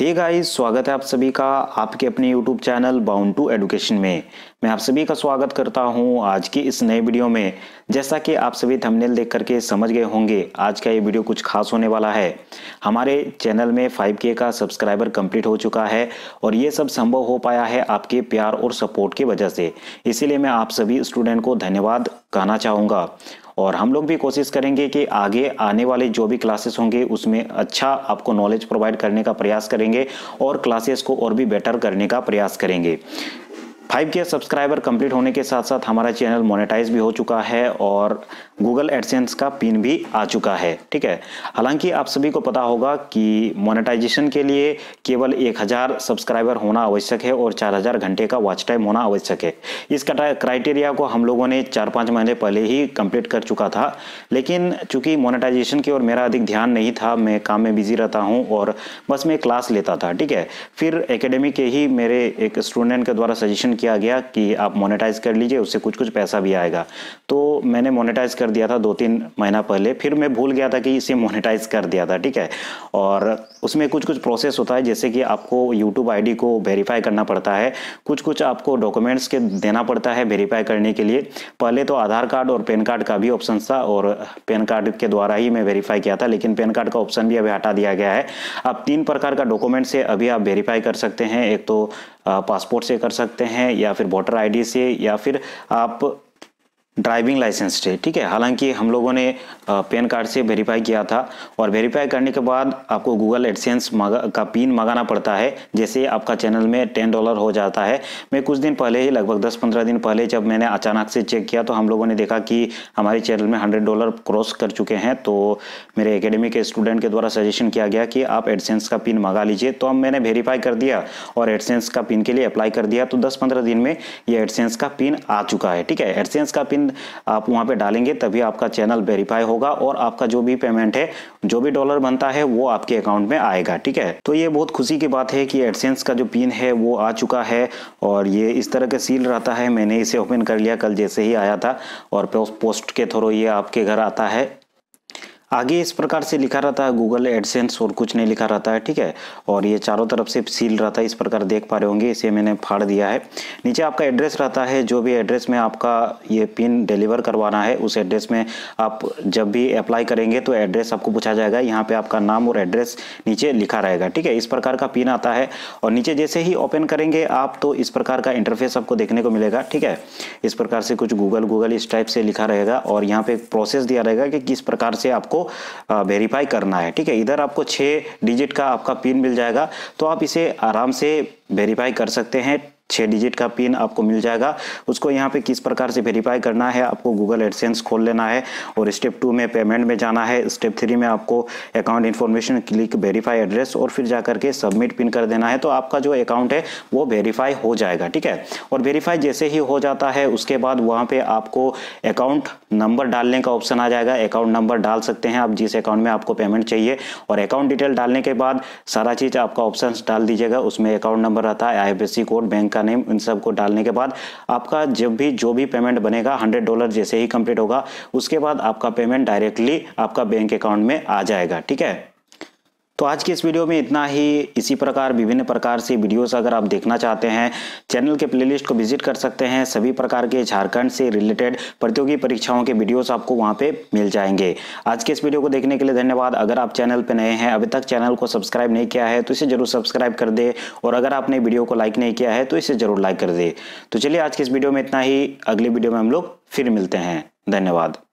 हे hey guys स्वागत है आप सभी का आपके अपने YouTube channel bound to education में मैं आप सभी का स्वागत करता हूं आज की इस नए वीडियो में जैसा कि आप सभी थंबनेल देख करके समझ गए होंगे आज का ये वीडियो कुछ खास होने वाला है हमारे चैनल में 5K का सब्सक्राइबर कंप्लीट हो चुका है और ये सब संभव हो पाया है आपके प्यार और सपोर्ट की वजह से इसीलिए मैं आप सभी स्टूडेंट को धन्यवाद कहना चाहूँगा और हम लोग भी कोशिश करेंगे कि आगे आने वाले जो भी क्लासेस होंगे उसमें अच्छा आपको नॉलेज प्रोवाइड करने का प्रयास करेंगे और क्लासेस को और भी बेटर करने का प्रयास करेंगे फाइव के सब्सक्राइबर कंप्लीट होने के साथ साथ हमारा चैनल मोनेटाइज भी हो चुका है और गूगल एडसेंस का पिन भी आ चुका है ठीक है हालांकि आप सभी को पता होगा कि मोनेटाइजेशन के लिए केवल एक हज़ार सब्सक्राइबर होना आवश्यक है और चार हज़ार घंटे का वॉच टाइम होना आवश्यक है इस क्राइटेरिया को हम लोगों ने चार पाँच महीने पहले ही कम्प्लीट कर चुका था लेकिन चूँकि मोनेटाइजेशन की ओर मेरा अधिक ध्यान नहीं था मैं काम में बिजी रहता हूँ और बस मैं क्लास लेता था ठीक है फिर एकेडमी के ही मेरे एक स्टूडेंट के द्वारा सजेशन रिकमेंड किया गया कि आप मोनेटाइज कर लीजिए उससे कुछ कुछ पैसा भी आएगा तो मैंने मोनेटाइज कर दिया था दो तीन महीना पहले फिर मैं भूल गया था कि इसे मोनेटाइज कर दिया था ठीक है और उसमें कुछ कुछ प्रोसेस होता है जैसे कि आपको यूट्यूब आई को वेरीफाई करना पड़ता है कुछ कुछ आपको डॉक्यूमेंट्स के देना पड़ता है वेरीफाई करने के लिए पहले तो आधार कार्ड और पेन कार्ड का भी ऑप्शन था और पेन कार्ड के द्वारा ही मैं वेरीफाई किया था लेकिन पेन कार्ड का ऑप्शन भी अभी हटा दिया गया है अब तीन प्रकार का डॉक्यूमेंट से अभी आप वेरीफाई कर सकते हैं एक तो पासपोर्ट से कर सकते हैं या फिर वोटर आईडी से या फिर आप ड्राइविंग लाइसेंस थे ठीक है हालांकि हम लोगों ने पैन कार्ड से वेरीफाई किया था और वेरीफाई करने के बाद आपको गूगल एडसेंस का पिन मंगाना पड़ता है जैसे आपका चैनल में टेन डॉलर हो जाता है मैं कुछ दिन पहले ही लगभग दस पंद्रह दिन पहले जब मैंने अचानक से चेक किया तो हम लोगों ने देखा कि हमारे चैनल में हंड्रेड डॉलर क्रॉस कर चुके हैं तो मेरे अकेडमी के स्टूडेंट के द्वारा सजेशन किया गया कि आप एडसेंस का पिन मंगा लीजिए तो अब मैंने वेरीफाई कर दिया और एडसेंस का पिन के लिए अप्लाई कर दिया तो दस पंद्रह दिन में ये एडसेंस का पिन आ चुका है ठीक है एडसेंस का पिन आप वहाँ पे डालेंगे तभी आपका चैनल वेरीफाई होगा और आपका जो भी पेमेंट है जो भी डॉलर बनता है वो आपके अकाउंट में आएगा ठीक है तो ये बहुत खुशी की बात है कि एडसेंस का जो पिन है वो आ चुका है और ये इस तरह का सील रहता है मैंने इसे ओपन कर लिया कल जैसे ही आया था और पोस्ट के थ्रो ये आपके घर आता है आगे इस प्रकार से लिखा रहता है गूगल एडसेंस और कुछ नहीं लिखा रहता है ठीक है और ये चारों तरफ से सील रहता है इस प्रकार देख पा रहे होंगे इसे मैंने फाड़ दिया है नीचे आपका एड्रेस रहता है जो भी एड्रेस में आपका ये पिन डिलीवर करवाना है उस एड्रेस में आप जब भी अप्लाई करेंगे तो एड्रेस आपको पूछा जाएगा यहाँ पर आपका नाम और एड्रेस नीचे लिखा रहेगा ठीक है इस प्रकार का पिन आता है और नीचे जैसे ही ओपन करेंगे आप तो इस प्रकार का इंटरफेस आपको देखने को मिलेगा ठीक है इस प्रकार से कुछ गूगल गूगल इस टाइप से लिखा रहेगा और यहाँ पर प्रोसेस दिया रहेगा कि किस प्रकार से आपको वेरीफाई करना है ठीक है इधर आपको छः डिजिट का आपका पिन मिल जाएगा तो आप इसे आराम से वेरीफाई कर सकते हैं छः डिजिट का पिन आपको मिल जाएगा उसको यहाँ पे किस प्रकार से वेरीफाई करना है आपको गूगल एडसेंस खोल लेना है और स्टेप टू में पेमेंट में जाना है स्टेप थ्री में आपको account information click verify address और फिर जा करके सबमिट पिन कर देना है तो आपका जो अकाउंट है वो वेरीफाई हो जाएगा ठीक है और वेरीफाई जैसे ही हो जाता है उसके बाद वहाँ पर आपको अकाउंट नंबर डालने का ऑप्शन आ जाएगा अकाउंट नंबर डाल सकते हैं आप जिस अकाउंट में आपको पेमेंट चाहिए और अकाउंट डिटेल डालने के बाद सारा चीज़ आपका ऑप्शन डाल दीजिएगा उसमें अकाउंट नंबर रहता है आई कोड बैंक का नेम इन सबको डालने के बाद आपका जब भी जो भी पेमेंट बनेगा हंड्रेड डॉलर जैसे ही कंप्लीट होगा उसके बाद आपका पेमेंट डायरेक्टली आपका बैंक अकाउंट में आ जाएगा ठीक है तो आज के इस वीडियो में इतना ही इसी प्रकार विभिन्न प्रकार से वीडियोस अगर आप देखना चाहते हैं चैनल के प्लेलिस्ट को विजिट कर सकते हैं सभी प्रकार के झारखंड से रिलेटेड प्रतियोगी परीक्षाओं के वीडियोस आपको वहां पे मिल जाएंगे आज के इस वीडियो को देखने के लिए धन्यवाद अगर आप चैनल पर नए हैं अभी तक चैनल को सब्सक्राइब नहीं किया है तो इसे जरूर सब्सक्राइब कर दे और अगर आपने वीडियो को लाइक नहीं किया है तो इसे जरूर लाइक कर दे तो चलिए आज के इस वीडियो में इतना ही अगले वीडियो में हम लोग फिर मिलते हैं धन्यवाद